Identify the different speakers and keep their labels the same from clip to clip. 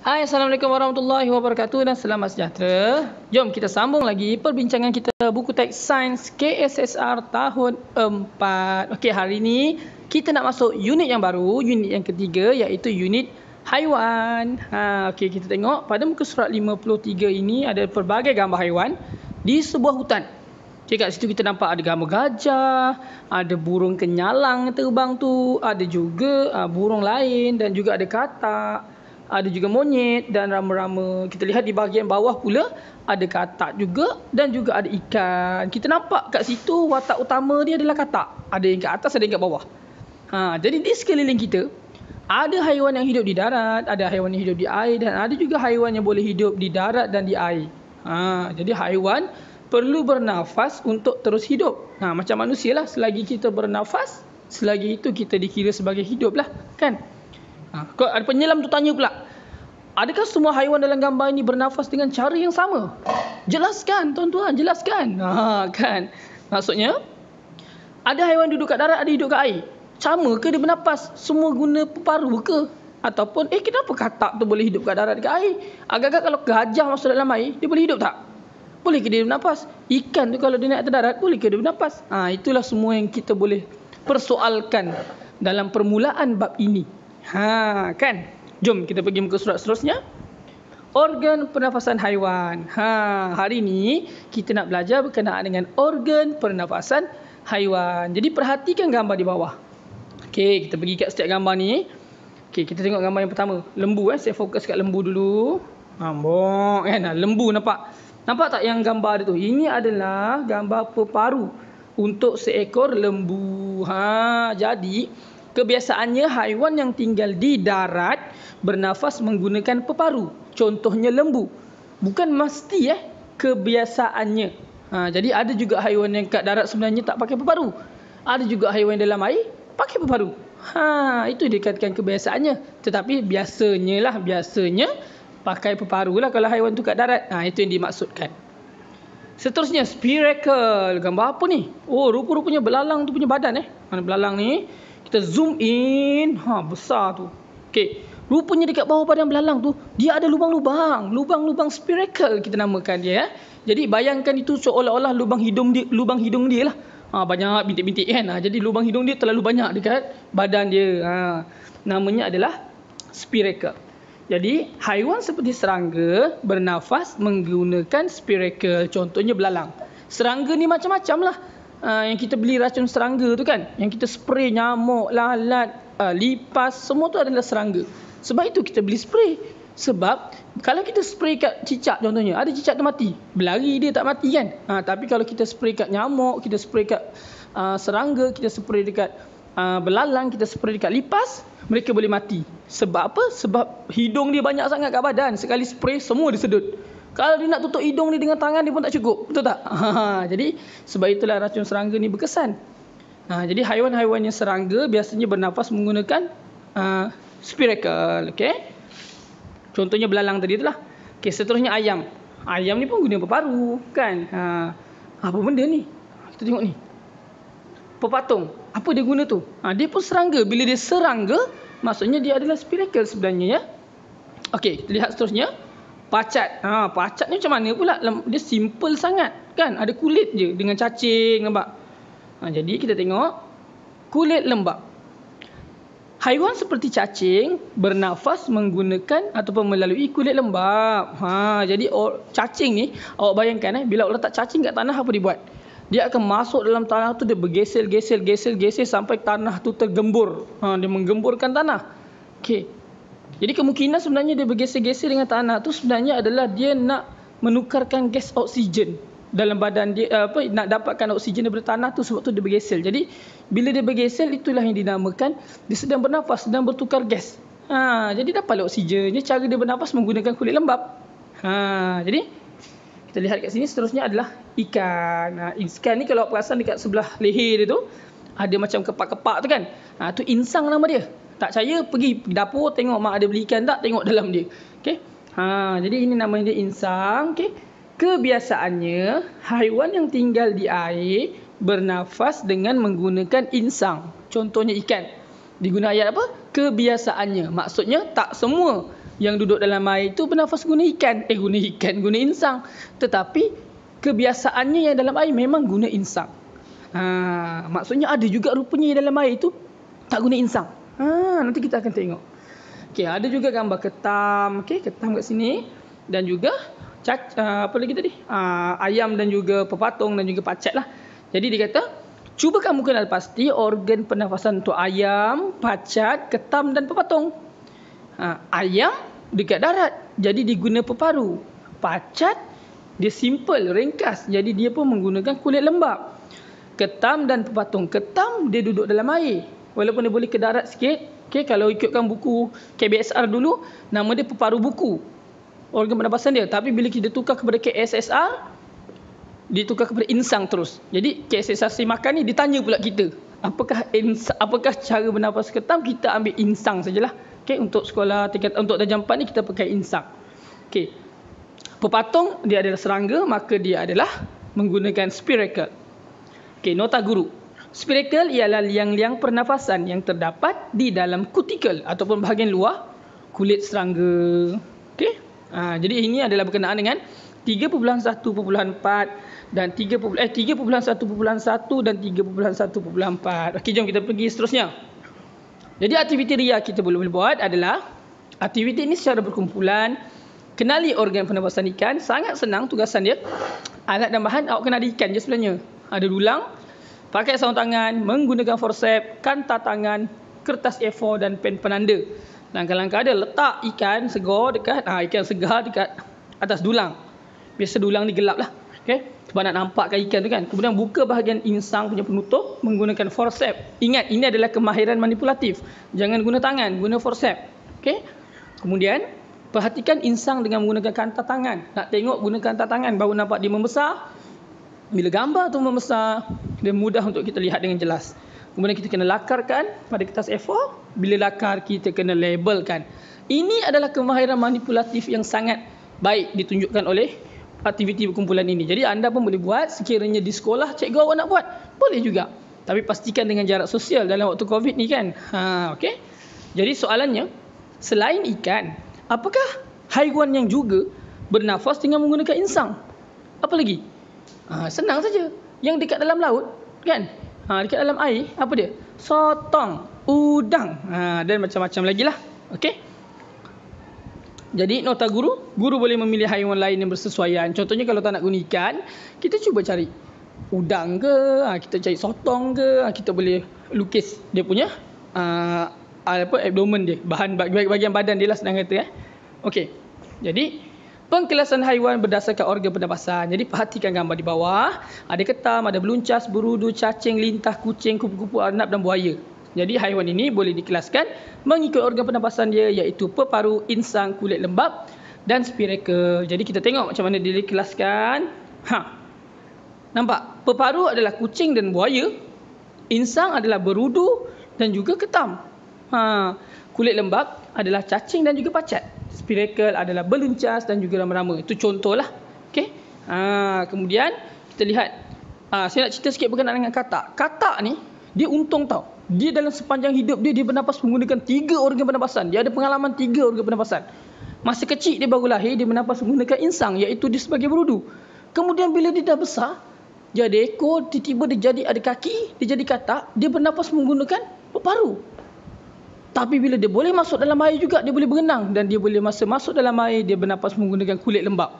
Speaker 1: Hai Assalamualaikum Warahmatullahi Wabarakatuh dan Selamat Sejahtera Jom kita sambung lagi perbincangan kita buku teks Sains KSSR tahun 4 Okey hari ini kita nak masuk unit yang baru, unit yang ketiga iaitu unit haiwan ha, Okey kita tengok pada muka surat 53 ini ada pelbagai gambar haiwan di sebuah hutan Okey kat situ kita nampak ada gambar gajah, ada burung kenyalang terbang tu, ada juga uh, burung lain dan juga ada katak ada juga monyet dan rama-rama. Kita lihat di bahagian bawah pula ada katak juga dan juga ada ikan. Kita nampak kat situ watak utama dia adalah katak. Ada yang kat atas, ada yang kat bawah. Ha, jadi di sekeliling kita, ada haiwan yang hidup di darat, ada haiwan yang hidup di air dan ada juga haiwan yang boleh hidup di darat dan di air. Ha, jadi haiwan perlu bernafas untuk terus hidup. Ha, macam manusia lah, selagi kita bernafas, selagi itu kita dikira sebagai hidup lah. Kan? Ha, ada penyelam tu tanya pula. Adakah semua haiwan dalam gambar ini bernafas dengan cara yang sama? Jelaskan tuan-tuan, jelaskan. Ha, kan. Maksudnya ada haiwan duduk kat darat, ada duduk kat air. Sama ke dia bernafas? Semua guna paru ke? Ataupun eh kenapa katak tu boleh hidup kat darat dekat air? Agak-agak kalau gajah masuk dalam air, dia boleh hidup tak? Boleh ke dia bernafas? Ikan tu kalau dia naik ke darat, boleh ke dia bernafas? Ha, itulah semua yang kita boleh persoalkan dalam permulaan bab ini. Ha, kan? Jom kita pergi muka surat seterusnya. Organ pernafasan haiwan. Ha, hari ini kita nak belajar berkenaan dengan organ pernafasan haiwan. Jadi perhatikan gambar di bawah. Okey, kita pergi kat setiap gambar ni. Okey, kita tengok gambar yang pertama. Lembu eh, saya fokus kat lembu dulu. Ambok kan, ha, lembu nampak. Nampak tak yang gambar dia tu? Ini adalah gambar peparu untuk seekor lembu. Ha, jadi Kebiasaannya haiwan yang tinggal di darat bernafas menggunakan peparu. Contohnya lembu. Bukan mesti eh kebiasaannya. Ha, jadi ada juga haiwan yang kat darat sebenarnya tak pakai peparu. Ada juga haiwan yang dalam air pakai peparu. Ha, itu dikatakan kebiasaannya. Tetapi biasanya lah, biasanya pakai peparu lah kalau haiwan tu kat darat. Ha, itu yang dimaksudkan. Seterusnya, spiracle. Gambar apa ni? Oh, rupa-rupanya belalang tu punya badan eh. Mana belalang ni? Kita zoom in. Ha, besar tu. Okay, Rupanya dekat bawah badan belalang tu, dia ada lubang-lubang. Lubang-lubang spiracle kita namakan dia. Eh? Jadi bayangkan itu seolah-olah lubang hidung dia, lubang hidung dia lah. Ha, banyak bintik-bintik kan. Ha, jadi lubang hidung dia terlalu banyak dekat badan dia. Ha, namanya adalah spiracle. Jadi haiwan seperti serangga bernafas menggunakan spiracle. Contohnya belalang. Serangga ni macam-macam lah uh, yang kita beli racun serangga tu kan yang kita spray nyamuk lalat uh, lipas semua tu adalah serangga sebab itu kita beli spray sebab kalau kita spray kat cicak contohnya ada cicak tu mati berlari dia tak mati kan uh, tapi kalau kita spray kat nyamuk kita spray kat uh, serangga kita spray dekat uh, belalang kita spray dekat lipas mereka boleh mati sebab apa sebab hidung dia banyak sangat kat badan sekali spray semua disedut kalau dia nak tutup hidung ni dengan tangan dia pun tak cukup. Betul tak? Ha, jadi sebab itulah racun serangga ni berkesan. Ha, jadi haiwan-haiwan yang serangga biasanya bernafas menggunakan uh, spiracle. Okay? Contohnya belalang tadi itulah. Okay, seterusnya ayam. Ayam ni pun guna peparu. Kan? Ha, apa benda ni? Kita tengok ni. Pepatung. Apa dia guna tu? Ha, dia pun serangga. Bila dia serangga, maksudnya dia adalah spiracle sebenarnya. Ya? Okay, lihat seterusnya pacat. Ha, pacat ni macam mana pula? Dia simple sangat kan? Ada kulit je dengan cacing nampak? Ha, jadi kita tengok kulit lembab. Haiwan seperti cacing bernafas menggunakan ataupun melalui kulit lembab. Ha, jadi cacing ni awak bayangkan eh, bila awak letak cacing kat tanah apa dia buat? Dia akan masuk dalam tanah tu dia bergesel-gesel-gesel-gesel sampai tanah tu tergembur. Ha, dia menggemburkan tanah. Okey, jadi kemungkinan sebenarnya dia bergeser-geser dengan tanah tu sebenarnya adalah dia nak menukarkan gas oksigen dalam badan dia eh, apa nak dapatkan oksigen daripada tanah tu sebab tu dia bergeser. Jadi bila dia bergeser itulah yang dinamakan dia sedang bernafas, sedang bertukar gas. Ha, jadi dapatlah oksigennya cara dia bernafas menggunakan kulit lembap. Ha, jadi kita lihat kat sini seterusnya adalah ikan. Ha, ikan ni kalau perasan dekat sebelah leher dia tu ada macam kepak-kepak tu kan. Ha, tu insang nama dia tak percaya pergi dapur tengok mak ada beli ikan tak tengok dalam dia okey ha jadi ini namanya dia insang okey kebiasaannya haiwan yang tinggal di air bernafas dengan menggunakan insang contohnya ikan diguna ayat apa kebiasaannya maksudnya tak semua yang duduk dalam air itu bernafas guna ikan eh guna ikan guna insang tetapi kebiasaannya yang dalam air memang guna insang ha maksudnya ada juga rupanya yang dalam air itu tak guna insang Ha, nanti kita akan tengok. Okey, ada juga gambar ketam. Okey, ketam kat sini. Dan juga, cac, uh, apa lagi tadi? Uh, ayam dan juga pepatung dan juga pacat lah. Jadi, dia kata, cuba kamu kenal pasti organ pernafasan untuk ayam, pacat, ketam dan pepatung. Uh, ayam dekat darat. Jadi, dia guna peparu. Pacat, dia simple, ringkas. Jadi, dia pun menggunakan kulit lembab. Ketam dan pepatung. Ketam, dia duduk dalam air walaupun dia boleh ke darat sikit okay, kalau ikutkan buku KBSR dulu nama dia peparu buku organ pernafasan dia tapi bila kita tukar kepada KSSR dia tukar kepada insang terus jadi KSSR si makan ni ditanya pula kita apakah apakah cara bernafas ketam kita ambil insang sajalah okay, untuk sekolah tingkat untuk tajam 4 ni kita pakai insang okay. pepatung dia adalah serangga maka dia adalah menggunakan spiracle okay, nota guru Spiritual ialah liang-liang pernafasan yang terdapat di dalam kutikel ataupun bahagian luar kulit serangga. Okey. Ha, jadi ini adalah berkenaan dengan 3.1.4 dan 3. eh 3.1.1 dan 3.1.4. Okey, jom kita pergi seterusnya. Jadi aktiviti ria kita boleh buat adalah aktiviti ini secara berkumpulan kenali organ pernafasan ikan sangat senang tugasan dia. Alat dan bahan awak kena ada ikan je sebenarnya. Ada dulang, pakai sarung tangan, menggunakan forcep, kanta tangan, kertas A4 dan pen penanda. Langkah langkah ada letak ikan segar dekat, ah ha, ikan segar dekat atas dulang. Biasa dulang ni gelap lah. Okay? Sebab nak nampakkan ikan tu kan. Kemudian buka bahagian insang punya penutup menggunakan forcep. Ingat, ini adalah kemahiran manipulatif. Jangan guna tangan, guna forcep, Okay? Kemudian, perhatikan insang dengan menggunakan kanta tangan. Nak tengok gunakan kanta tangan baru nampak dia membesar bila gambar tu membesar, dia mudah untuk kita lihat dengan jelas. Kemudian kita kena lakarkan pada kertas A4. Bila lakar, kita kena labelkan. Ini adalah kemahiran manipulatif yang sangat baik ditunjukkan oleh aktiviti perkumpulan ini. Jadi anda pun boleh buat sekiranya di sekolah cikgu awak nak buat. Boleh juga. Tapi pastikan dengan jarak sosial dalam waktu COVID ni kan. Ha, okay? Jadi soalannya, selain ikan, apakah haiwan yang juga bernafas dengan menggunakan insang? Apa lagi? Ha, senang saja. Yang dekat dalam laut, kan? Ha, dekat dalam air, apa dia? Sotong, udang ha, dan macam-macam lagi lah. Okay? Jadi nota guru, guru boleh memilih haiwan lain yang bersesuaian. Contohnya kalau tak nak guna ikan, kita cuba cari udang ke, ha, kita cari sotong ke, ha, kita boleh lukis dia punya ha, apa abdomen dia, bahan bagi bahagian badan dia lah senang kata eh. Okey. Jadi Pengkelasan haiwan berdasarkan organ pernafasan. Jadi perhatikan gambar di bawah. Ada ketam, ada beluncas, burudu, cacing, lintah, kucing, kupu-kupu, arnab dan buaya. Jadi haiwan ini boleh dikelaskan mengikut organ pernafasan dia iaitu peparu, insang, kulit lembab dan spirekel. Jadi kita tengok macam mana dia dikelaskan. Ha. Nampak? Peparu adalah kucing dan buaya. Insang adalah berudu dan juga ketam. Ha, kulit lembab adalah cacing dan juga pacat. Spiracle adalah beluncas dan juga rama-rama. Itu contohlah. Okey. Ha, kemudian kita lihat ha, saya nak cerita sikit berkenaan dengan katak. Katak ni dia untung tau. Dia dalam sepanjang hidup dia dia bernafas menggunakan tiga organ pernafasan. Dia ada pengalaman tiga organ pernafasan. Masa kecil dia baru lahir dia bernafas menggunakan insang iaitu dia sebagai berudu. Kemudian bila dia dah besar dia ada ekor, tiba-tiba dia jadi ada kaki, dia jadi katak, dia bernafas menggunakan paru. Tapi bila dia boleh masuk dalam air juga, dia boleh berenang dan dia boleh masa masuk dalam air, dia bernafas menggunakan kulit lembab.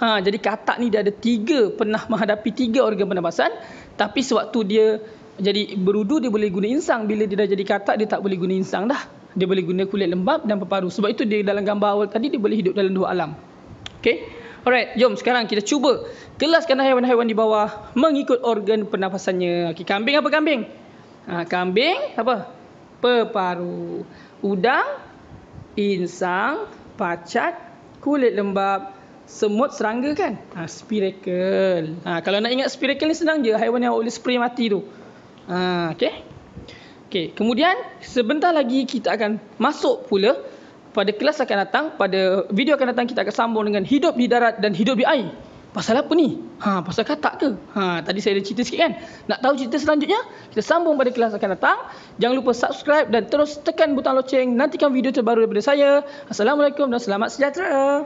Speaker 1: Ha, jadi katak ni dia ada tiga, pernah menghadapi tiga organ pernafasan. Tapi sewaktu dia jadi berudu, dia boleh guna insang. Bila dia dah jadi katak, dia tak boleh guna insang dah. Dia boleh guna kulit lembab dan peparu. Sebab itu dia dalam gambar awal tadi, dia boleh hidup dalam dua alam. Okay? Alright, jom sekarang kita cuba kelaskan haiwan-haiwan di bawah mengikut organ pernafasannya. Okay, kambing apa kambing? Ha, Kambing apa? peparu. Udang, insang, pacat, kulit lembab, semut serangga kan? Ha, spiracle. Ha, kalau nak ingat spiracle ni senang je. Haiwan yang boleh spray mati tu. Ha, okay. Okay, kemudian sebentar lagi kita akan masuk pula pada kelas akan datang, pada video akan datang kita akan sambung dengan hidup di darat dan hidup di air. Pasal apa ni? Ha, pasal katak ke? Ha, tadi saya dah cerita sikit kan? Nak tahu cerita selanjutnya? Kita sambung pada kelas akan datang. Jangan lupa subscribe dan terus tekan butang loceng. Nantikan video terbaru daripada saya. Assalamualaikum dan selamat sejahtera.